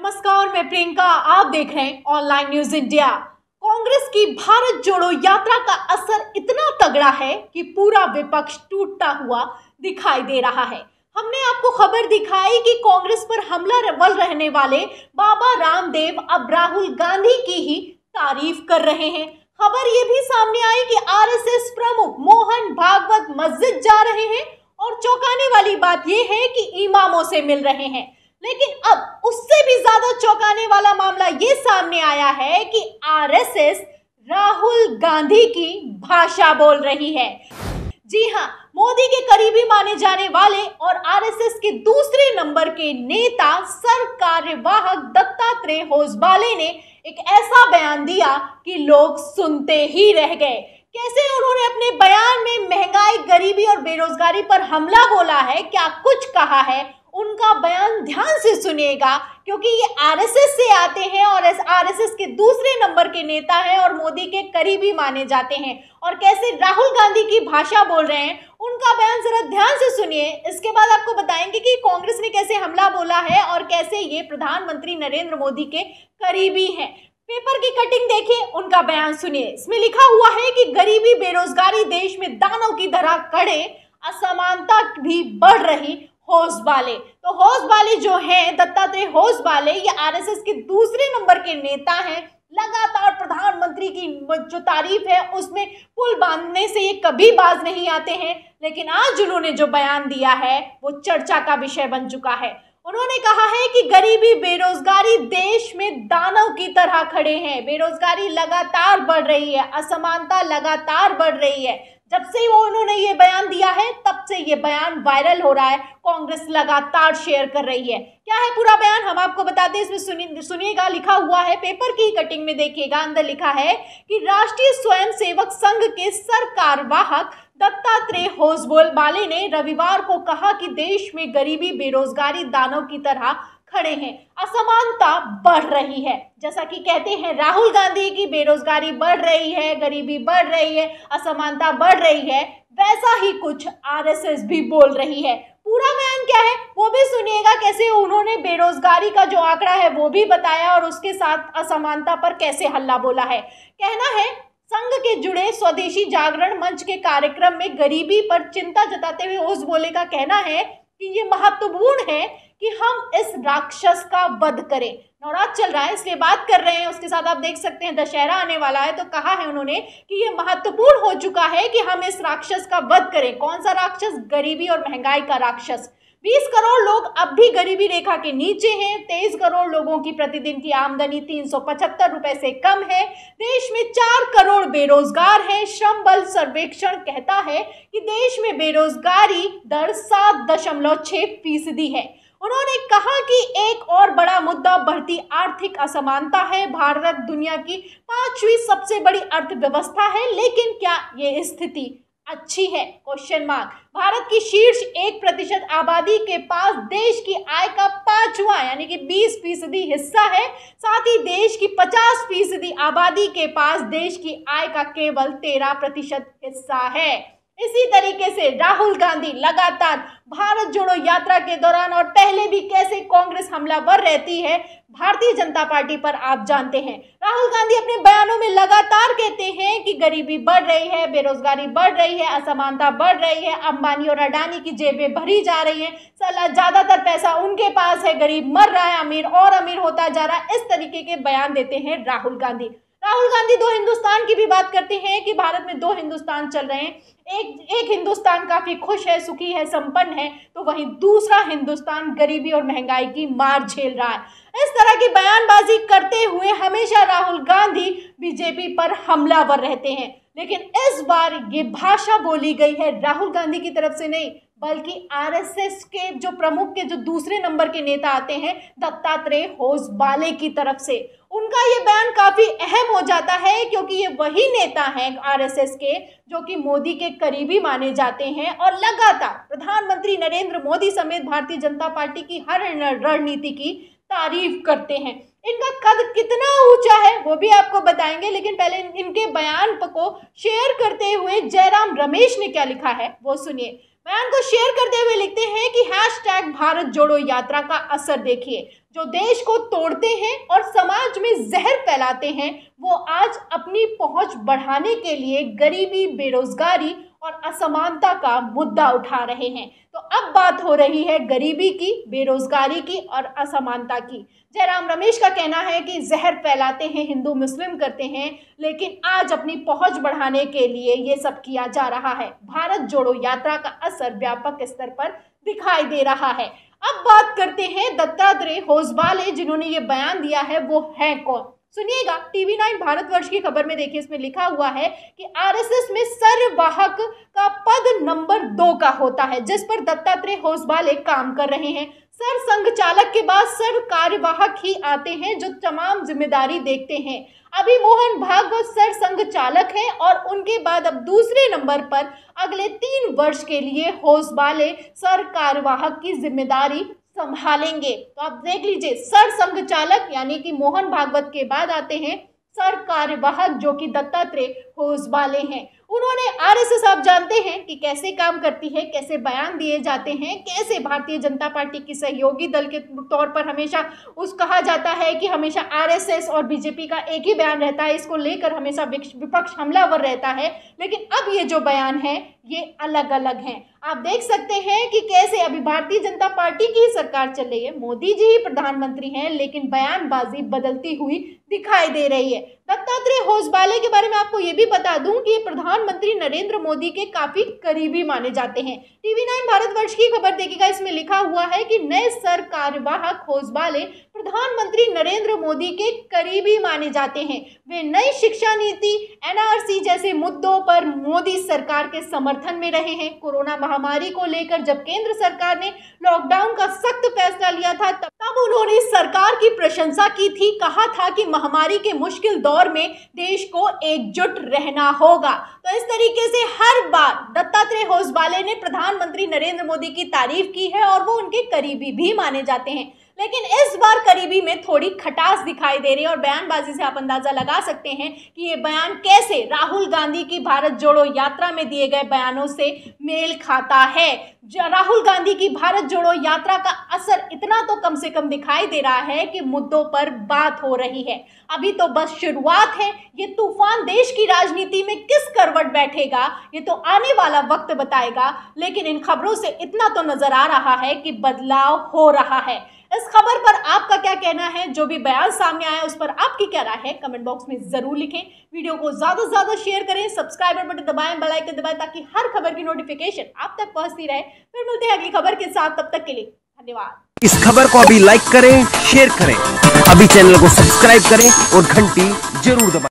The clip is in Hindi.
नमस्कार मैं प्रियंका आप देख रहे हैं ऑनलाइन न्यूज इंडिया कांग्रेस की भारत जोड़ो यात्रा का असर इतना तगड़ा है कि पूरा विपक्ष टूटता हुआ दिखाई दे रहा है हमने आपको खबर दिखाई कि कांग्रेस पर हमला बल रहने वाले बाबा रामदेव अब राहुल गांधी की ही तारीफ कर रहे हैं खबर ये भी सामने आई कि आरएसएस प्रमुख मोहन भागवत मस्जिद जा रहे हैं और चौंकाने वाली बात यह है कि इमामों से मिल रहे हैं लेकिन अब उससे भी ज्यादा चौंकाने वाला मामला ये सामने आया है कि आरएसएस राहुल गांधी की भाषा बोल रही है जी हाँ मोदी के करीबी माने जाने वाले और आरएसएस के दूसरे नंबर के नेता सर कार्यवाहक दत्तात्रेय होसबाले ने एक ऐसा बयान दिया कि लोग सुनते ही रह गए कैसे उन्होंने अपने बयान में महंगाई गरीबी और बेरोजगारी पर हमला बोला है क्या कुछ कहा है उनका बयान ध्यान से सुनिएगा क्योंकि ये आरएसएस से आते हैं और आरएसएस के दूसरे नंबर के नेता हैं और मोदी के करीबी माने जाते हैं और कैसे राहुल गांधी की भाषा बोल रहे हैं उनका बयान जरा ध्यान से सुनिए इसके बाद आपको बताएंगे कि कांग्रेस ने कैसे हमला बोला है और कैसे ये प्रधानमंत्री नरेंद्र मोदी के करीबी हैं पेपर की कटिंग देखिए उनका बयान सुनिए इसमें लिखा हुआ है कि गरीबी बेरोजगारी देश में दानों की तरह कड़े असमानता भी बढ़ रही होस बाले तो होस बाले जो हैं दत्तात्रेय होस बाले ये आरएसएस के दूसरे नंबर के नेता हैं लगातार प्रधानमंत्री की जो तारीफ है उसमें पुल बांधने से ये कभी बाज नहीं आते हैं लेकिन आज उन्होंने जो बयान दिया है वो चर्चा का विषय बन चुका है उन्होंने कहा है कि गरीबी बेरोजगारी देश में दानव की तरह खड़े हैं बेरोजगारी लगातार बढ़ रही है असमानता लगातार बढ़ रही है जब से वो उन्होंने ये बयान दिया है तब से ये बयान वायरल हो रहा है कांग्रेस लगातार शेयर कर रही है क्या है पूरा बयान हम आपको बता दें इसमें सुनिएगा लिखा हुआ है पेपर की कटिंग में देखिएगा अंदर लिखा है कि राष्ट्रीय स्वयंसेवक संघ के सरकार वाहक दत्तात्रेय होसबोल बाले ने रविवार को कहा कि देश में गरीबी बेरोजगारी दानों की तरह खड़े हैं असमानता बढ़ रही है जैसा कि कहते हैं राहुल गांधी की बेरोजगारी बढ़ रही है गरीबी बढ़ रही है असमानता बढ़ रही है वैसा ही कुछ आरएसएस भी बोल रही है पूरा बयान क्या है वो भी सुनिएगा कैसे उन्होंने बेरोजगारी का जो आंकड़ा है वो भी बताया और उसके साथ असमानता पर कैसे हल्ला बोला है कहना है संघ के जुड़े स्वदेशी जागरण मंच के कार्यक्रम में गरीबी पर चिंता जताते हुए उस बोले का कहना है कि ये महत्वपूर्ण है कि हम इस राक्षस का वध करें नवरात्र चल रहा है इसलिए बात कर रहे हैं उसके साथ आप देख सकते हैं दशहरा आने वाला है तो कहा है उन्होंने कि ये महत्वपूर्ण हो चुका है कि हम इस राक्षस का वध करें कौन सा राक्षस गरीबी और महंगाई का राक्षस 20 करोड़ लोग अब भी गरीबी रेखा के नीचे हैं 23 करोड़ लोगों की प्रतिदिन की आमदनी तीन रुपए से कम है देश में 4 करोड़ बेरोजगार हैं श्रम बल सर्वेक्षण कहता है कि देश में बेरोजगारी दर सात दशमलव छः फीसदी है उन्होंने कहा कि एक और बड़ा मुद्दा बढ़ती आर्थिक असमानता है भारत दुनिया की पांचवी सबसे बड़ी अर्थव्यवस्था है लेकिन क्या ये स्थिति अच्छी है क्वेश्चन मार्क भारत की शीर्ष एक प्रतिशत आबादी के पास देश की आय का पांचवा यानी कि बीस फीसदी हिस्सा है साथ ही देश की पचास फीसदी आबादी के पास देश की आय का केवल तेरह प्रतिशत हिस्सा है इसी तरीके से राहुल गांधी लगातार भारत जोड़ो यात्रा के दौरान और पहले भी कैसे कांग्रेस हमलावर रहती है भारतीय जनता पार्टी पर आप जानते हैं राहुल गांधी अपने बयानों में लगातार कहते हैं कि गरीबी बढ़ रही है बेरोजगारी बढ़ रही है असमानता बढ़ रही है अंबानी और अडानी की जेबें भरी जा रही है सला ज़्यादातर पैसा उनके पास है गरीब मर रहा है अमीर और अमीर होता जा रहा है इस तरीके के बयान देते हैं राहुल गांधी राहुल गांधी दो हिंदुस्तान की भी बात करते हैं कि भारत में दो हिंदुस्तान चल रहे हैं एक एक हिंदुस्तान काफ़ी खुश है सुखी है संपन्न है तो वहीं दूसरा हिंदुस्तान गरीबी और महंगाई की मार झेल रहा है इस तरह की बयानबाजी करते हुए हमेशा राहुल गांधी बीजेपी पर हमलावर रहते हैं लेकिन इस बार ये भाषा बोली गई है राहुल गांधी की तरफ से नहीं बल्कि आरएसएस के जो प्रमुख के जो दूसरे नंबर के नेता आते हैं दत्तात्रेय होसबाले की तरफ से उनका ये बयान काफ़ी अहम हो जाता है क्योंकि ये वही नेता हैं आरएसएस के जो कि मोदी के करीबी माने जाते हैं और लगातार प्रधानमंत्री नरेंद्र मोदी समेत भारतीय जनता पार्टी की हर रणनीति की तारीफ करते हैं इनका कद कितना ऊंचा है वो भी आपको बताएंगे लेकिन पहले इनके बयान को शेयर करते हुए जयराम रमेश ने क्या लिखा है वो सुनिए बयान को शेयर करते हुए लिखते हैं कि हैश भारत जोड़ो यात्रा का असर देखिए जो देश को तोड़ते हैं और समाज में जहर फैलाते हैं वो आज अपनी पहुंच बढ़ाने के लिए गरीबी बेरोजगारी और असमानता का मुद्दा उठा रहे हैं तो अब बात हो रही है गरीबी की बेरोजगारी की और असमानता की जयराम रमेश का कहना है कि जहर फैलाते हैं हिंदू मुस्लिम करते हैं लेकिन आज अपनी पहुंच बढ़ाने के लिए ये सब किया जा रहा है भारत जोड़ो यात्रा का असर व्यापक स्तर पर दिखाई दे रहा है अब बात करते हैं दत्तात्रेय होसवाले जिन्होंने ये बयान दिया है वो है कौन सुनिएगा टीवी नाइन भारतवर्ष की खबर में देखिए इसमें लिखा हुआ है कि आरएसएस में सर्ववाहक का पद नंबर दो का होता है जिस पर दत्तात्रेय होसबाल एक काम कर रहे हैं सर संघ चालक के बाद सर कार्यवाहक ही आते हैं जो तमाम जिम्मेदारी देखते हैं अभी मोहन भागवत सर संघ चालक हैं और उनके बाद अब दूसरे नंबर पर अगले तीन वर्ष के लिए होसबाले सर कार्यवाहक की जिम्मेदारी संभालेंगे तो आप देख लीजिए सर संघ चालक यानी कि मोहन भागवत के बाद आते हैं सर कार्यवाहक जो कि दत्तात्रेय होश वाले हैं उन्होंने आरएसएस आप जानते हैं कि कैसे काम करती है कैसे बयान दिए जाते हैं कैसे भारतीय जनता पार्टी की सहयोगी दल के तौर पर हमेशा उस कहा जाता है कि हमेशा आरएसएस और बीजेपी का एक ही बयान रहता है इसको लेकर हमेशा विपक्ष हमलावर रहता है लेकिन अब ये जो बयान है ये अलग अलग हैं आप देख सकते हैं कि कैसे अभी भारतीय जनता पार्टी की सरकार चल रही है मोदी जी ही प्रधानमंत्री हैं लेकिन बयानबाजी बदलती हुई दिखाई दे रही है दत्तात्रेय होसबाले के बारे में आपको ये भी बता दूं कि ये प्रधानमंत्री नरेंद्र मोदी के काफी करीबी माने जाते हैं टीवी नाइन भारतवर्ष की खबर देखिएगा इसमें लिखा हुआ है कि नए सर कार्यवाहक होसबाले प्रधानमंत्री नरेंद्र मोदी के करीबी माने जाते हैं वे नई शिक्षा नीति एनआरसी जैसे मुद्दों पर मोदी सरकार के समर्थन में रहे हैं कोरोना महामारी को लेकर जब केंद्र सरकार ने लॉकडाउन का सख्त फैसला लिया था तब उन्होंने सरकार की प्रशंसा की थी कहा था कि महामारी के मुश्किल दौर में देश को एकजुट रहना होगा तो इस तरीके से हर बार दत्तात्रेय होसबाले ने प्रधानमंत्री नरेंद्र मोदी की तारीफ की है और वो उनके करीबी भी माने जाते हैं लेकिन इस बार करीबी में थोड़ी खटास दिखाई दे रही है और बयानबाजी से आप अंदाजा लगा सकते हैं कि ये बयान कैसे राहुल गांधी की भारत जोड़ो यात्रा में दिए गए बयानों से मेल खाता है राहुल गांधी की भारत जोड़ो यात्रा का असर इतना तो कम से कम दिखाई दे रहा है कि मुद्दों पर बात हो रही है अभी तो बस शुरुआत है ये तूफान देश की राजनीति में किस करवट बैठेगा ये तो आने वाला वक्त बताएगा लेकिन इन खबरों से इतना तो नजर आ रहा है कि बदलाव हो रहा है इस खबर पर आपका क्या कहना है जो भी बयान सामने आया उस पर आपकी क्या राय है कमेंट बॉक्स में जरूर लिखें वीडियो को ज्यादा से ज्यादा शेयर करें सब्सक्राइबर बटन दबाएं बेल आइकन दबाएं ताकि हर खबर की नोटिफिकेशन आप तक पहुंचती रहे फिर मिलते हैं अगली खबर के साथ तब तक के लिए धन्यवाद इस खबर को अभी लाइक करें शेयर करें अभी चैनल को सब्सक्राइब करें और घंटी जरूर दबाए